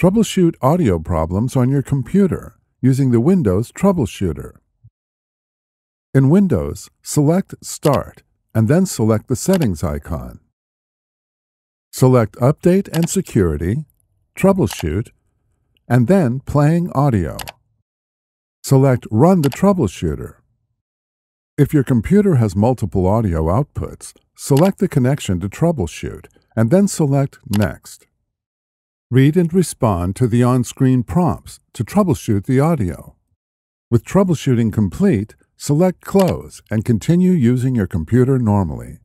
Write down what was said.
Troubleshoot audio problems on your computer using the Windows Troubleshooter. In Windows, select Start and then select the Settings icon. Select Update and Security, Troubleshoot, and then Playing Audio. Select Run the Troubleshooter. If your computer has multiple audio outputs, select the connection to troubleshoot and then select Next. Read and respond to the on-screen prompts to troubleshoot the audio. With troubleshooting complete, select Close and continue using your computer normally.